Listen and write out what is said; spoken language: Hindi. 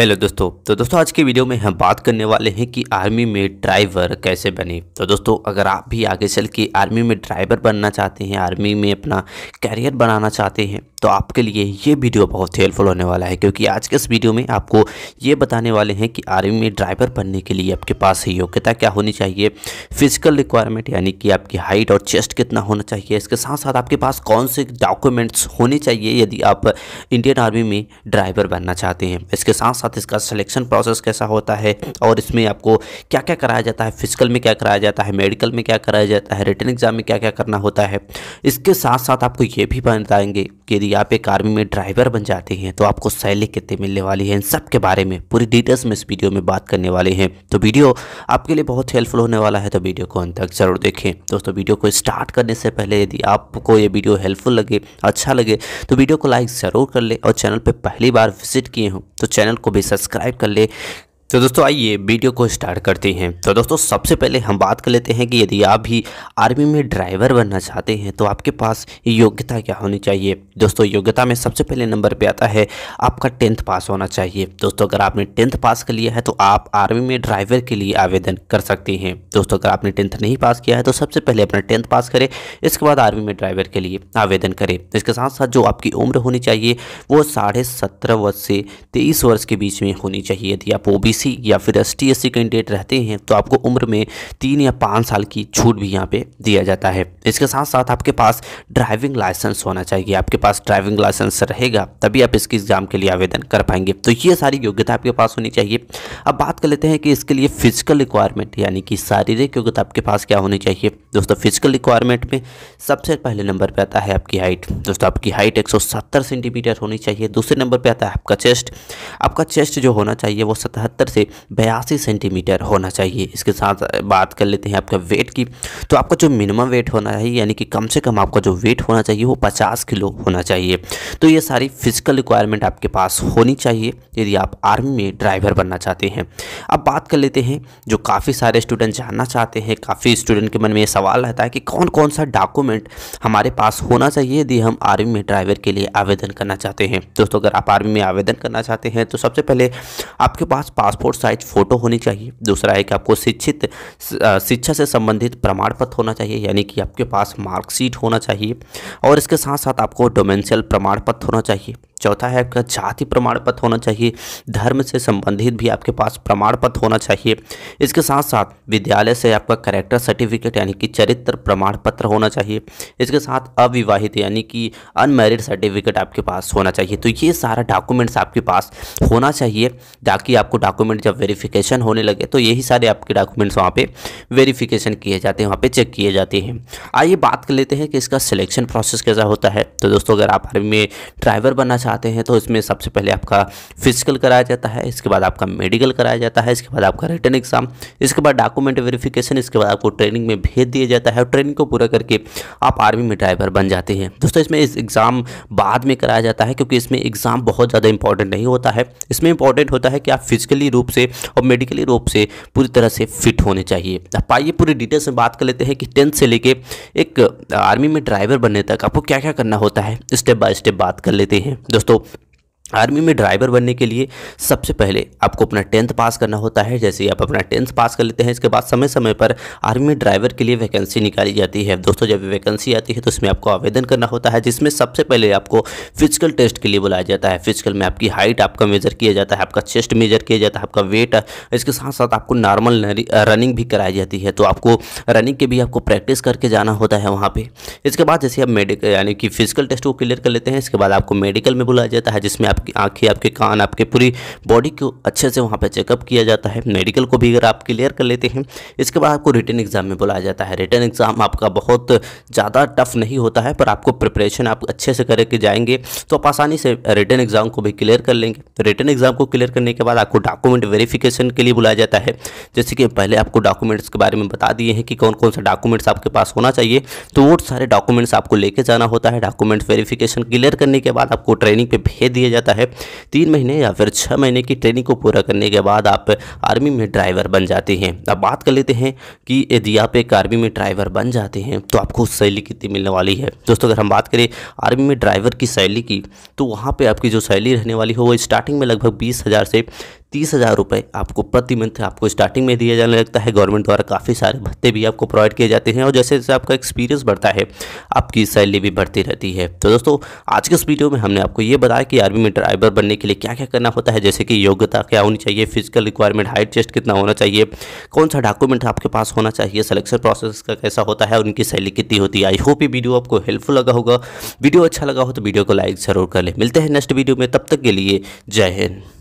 हेलो दोस्तों तो दोस्तों आज के वीडियो में हम बात करने वाले हैं कि आर्मी में ड्राइवर कैसे बने तो दोस्तों अगर आप भी आगे चल के आर्मी में ड्राइवर बनना चाहते हैं आर्मी में अपना कैरियर बनाना चाहते हैं तो आपके लिए ये वीडियो बहुत हेल्पफुल होने वाला है क्योंकि आज के इस वीडियो में आपको ये बताने वाले हैं कि आर्मी में ड्राइवर बनने के लिए आपके पास योग्यता क्या होनी चाहिए फिजिकल रिक्वायरमेंट यानी कि आपकी हाइट और चेस्ट कितना होना चाहिए इसके साथ साथ आपके पास कौन से डॉक्यूमेंट्स होने चाहिए यदि आप इंडियन आर्मी में ड्राइवर बनना चाहते हैं इसके साथ साथ इसका सिलेक्शन प्रोसेस कैसा होता है और इसमें आपको क्या क्या कराया जाता है फिजिकल में क्या कराया जाता है मेडिकल में क्या कराया जाता है रिटर्न एग्जाम में क्या क्या करना होता है इसके साथ साथ आपको ये भी बताएंगे कि यदि या आप एक आर्मी में ड्राइवर बन जाते हैं तो आपको सैलरी कितने मिलने वाली है इन सब के बारे में पूरी डिटेल्स में इस वीडियो में बात करने वाले हैं तो वीडियो आपके लिए बहुत हेल्पफुल होने वाला है तो वीडियो को अंत तक जरूर देखें दोस्तों वीडियो को स्टार्ट करने से पहले यदि आपको ये वीडियो हेल्पफुल लगे अच्छा लगे तो वीडियो को लाइक ज़रूर कर ले और चैनल पर पहली बार विजिट किए हों तो चैनल को भी सब्सक्राइब कर ले तो दोस्तों आइए वीडियो को स्टार्ट करते हैं तो दोस्तों सबसे पहले हम बात कर लेते हैं कि यदि आप भी आर्मी में ड्राइवर बनना चाहते हैं तो आपके पास योग्यता क्या होनी चाहिए दोस्तों योग्यता में सबसे पहले नंबर पे आता है आपका टेंथ पास होना चाहिए दोस्तों अगर आपने टेंथ पास कर लिया है तो आप आर्मी में ड्राइवर के लिए आवेदन कर सकते हैं दोस्तों अगर आपने टेंथ नहीं पास किया है तो सबसे पहले अपना टेंथ पास करें इसके बाद आर्मी में ड्राइवर के लिए आवेदन करें इसके साथ साथ जो आपकी उम्र होनी चाहिए वो साढ़े वर्ष से तेईस वर्ष के बीच में होनी चाहिए यदि आप ओ सी या फिर एस टी कैंडिडेट रहते हैं तो आपको उम्र में तीन या पाँच साल की छूट भी यहाँ पे दिया जाता है इसके साथ साथ आपके पास ड्राइविंग लाइसेंस होना चाहिए आपके पास ड्राइविंग लाइसेंस रहेगा तभी आप इसके एग्ज़ाम के लिए आवेदन कर पाएंगे तो ये सारी योग्यता आपके पास होनी चाहिए अब बात कर लेते हैं कि इसके लिए फिजिकल रिक्वायरमेंट यानी कि शारीरिक योग्यता आपके पास क्या होनी चाहिए दोस्तों फिजिकल रिक्वायरमेंट में सबसे पहले नंबर पर आता है आपकी हाइट दोस्तों आपकी हाइट एक सेंटीमीटर होनी चाहिए दूसरे नंबर पर आता है आपका चेस्ट आपका चेस्ट जो होना चाहिए वो सतहत्तर से बयासी सेंटीमीटर होना चाहिए इसके साथ बात कर लेते हैं आपका वेट की तो आपका जो मिनिमम वेट होना चाहिए यानी कि कम से कम आपका जो वेट होना चाहिए वो पचास किलो होना चाहिए तो ये सारी फिजिकल रिक्वायरमेंट आपके पास होनी चाहिए यदि आप आर्मी में ड्राइवर बनना चाहते हैं अब बात कर लेते हैं जो काफ़ी सारे स्टूडेंट जानना चाहते हैं काफ़ी स्टूडेंट के मन में ये सवाल रहता है कि कौन कौन सा डॉक्यूमेंट हमारे पास होना चाहिए यदि हम आर्मी में ड्राइवर के लिए आवेदन करना चाहते हैं दोस्तों अगर आप आर्मी में आवेदन करना चाहते हैं तो सबसे पहले आपके पास पासपोर्ट पासपोर्ट साइज फ़ोटो होनी चाहिए दूसरा है कि आपको शिक्षित शिक्षा से संबंधित प्रमाण पत्र होना चाहिए यानी कि आपके पास मार्कशीट होना चाहिए और इसके साथ साथ आपको डोमेंशियल प्रमाण पत्र होना चाहिए चौथा है आपका जाति प्रमाण पत्र होना चाहिए धर्म से संबंधित भी आपके पास प्रमाण पत्र होना चाहिए इसके साथ साथ विद्यालय से आपका करेक्टर सर्टिफिकेट यानी कि चरित्र प्रमाण पत्र होना चाहिए इसके साथ अविवाहित यानी कि अनमेरिड सर्टिफिकेट आपके पास होना चाहिए तो ये सारा डॉक्यूमेंट्स आपके पास होना चाहिए ताकि आपको डॉक्यूमेंट जब वेरीफिकेशन होने लगे तो यही सारे आपके डॉक्यूमेंट्स वहाँ पर वेरीफ़िकेशन किए जाते हैं वहाँ पर चेक किए जाते हैं आइए बात कर लेते हैं कि इसका सिलेक्शन प्रोसेस कैसा होता है तो दोस्तों अगर आप आर्मी में ड्राइवर बनना चाहते चाहते हैं तो इसमें सबसे पहले आपका फिजिकल कराया जाता है इसके बाद आपका मेडिकल कराया जाता है इसके बाद आपका रिटर्न एग्जाम इसके बाद डॉक्यूमेंट वेरिफिकेशन इसके बाद आपको ट्रेनिंग में भेज दिया जाता है और ट्रेनिंग को पूरा करके आप आर्मी में ड्राइवर बन जाते हैं दोस्तों इसमें इस एग्ज़ाम बाद में कराया जाता है क्योंकि इसमें एग्ज़ाम बहुत ज़्यादा इंपॉर्टेंट नहीं होता है इसमें इंपॉर्टेंट होता है कि आप फिजिकली रूप से और मेडिकली रूप से पूरी तरह से फिट होने चाहिए आप आइए पूरी डिटेल्स में बात कर लेते हैं कि टेंथ से लेके एक आर्मी में ड्राइवर बनने तक आपको क्या क्या करना होता है स्टेप बाय स्टेप बात कर लेते हैं दोस्तों आर्मी में ड्राइवर बनने के लिए सबसे पहले आपको अपना टेंथ पास करना होता है जैसे ही आप अपना टेंथ पास कर लेते हैं इसके बाद समय समय पर आर्मी में ड्राइवर के लिए वैकेंसी निकाली जाती है दोस्तों जब वैकेंसी आती है तो उसमें आपको आवेदन करना होता है जिसमें सबसे पहले आपको फिजिकल टेस्ट के लिए बुलाया जाता है फिजिकल में आपकी हाइट आपका मेजर किया जाता है आपका चेस्ट मेजर किया जाता है आपका वेट इसके साथ साथ आपको नॉर्मल रनिंग भी कराई जाती है तो आपको रनिंग के भी आपको प्रैक्टिस करके जाना होता है वहाँ पर इसके बाद जैसे आप मेडिकल यानी कि फिजिकल टेस्ट को क्लियर कर लेते हैं इसके बाद आपको मेडिकल में बुलाया जाता है जिसमें आप आपकी आँखें आपके कान आपके पूरी बॉडी को अच्छे से वहाँ पर चेकअप किया जाता है मेडिकल को भी अगर आप क्लियर कर लेते हैं इसके बाद आपको रिटर्न एग्ज़ाम में बुलाया जाता है रिटर्न एग्ज़ाम आपका बहुत ज़्यादा टफ नहीं होता है पर आपको प्रिपरेशन आप अच्छे से करके जाएंगे तो आप आसानी से रिटर्न एग्ज़ाम को भी क्लियर कर लेंगे रिटर्न एग्ज़ाम को क्लियर करने के बाद आपको डॉक्यूमेंट वेरिफिकेशन के लिए बुलाया जाता है जैसे कि पहले आपको डॉक्यूमेंट्स के बारे में बता दिए हैं कि कौन कौन सा डॉक्यूमेंट्स आपके पास होना चाहिए तो वो सारे डॉक्यूमेंट्स आपको लेके जाना होता है डॉक्यूमेंट वेरिफिकेशन क्लियर करने के बाद आपको ट्रेनिंग पे भेज दिया जाता है जाता है तीन महीने या फिर छः महीने की ट्रेनिंग को पूरा करने के बाद आप आर्मी में ड्राइवर बन जाते हैं अब बात कर लेते हैं कि यदि आप एक आर्मी में ड्राइवर बन जाते हैं तो आपको सैली कितनी मिलने वाली है दोस्तों अगर हम बात करें आर्मी में ड्राइवर की सैली की तो वहाँ पर आपकी जो सैली रहने वाली हो वो स्टार्टिंग में लगभग बीस से तीस हज़ार रुपये आपको प्रति मंथ आपको स्टार्टिंग में दिया जाने लगता है गवर्नमेंट द्वारा काफ़ी सारे भत्ते भी आपको प्रोवाइड किए जाते हैं और जैसे जैसे आपका एक्सपीरियंस बढ़ता है आपकी सैलरी भी बढ़ती रहती है तो दोस्तों आज के इस वीडियो में हमने आपको ये बताया कि आर्मी में ड्राइवर बनने के लिए क्या क्या करना होता है जैसे कि योग्यता क्या होनी चाहिए फिजिकल रिक्वायरमेंट हाइट चेस्ट कितना होना चाहिए कौन सा डॉक्यूमेंट आपके पास होना चाहिए सलेक्शन प्रोसेस का कैसा होता है और उनकी सैलरी कितनी होती है आई होप ये वीडियो आपको हेल्पफुल लगा होगा वीडियो अच्छा लगा हो तो वीडियो को लाइक ज़रूर कर लें मिलते हैं नेक्स्ट वीडियो में तब तक के लिए जय हिंद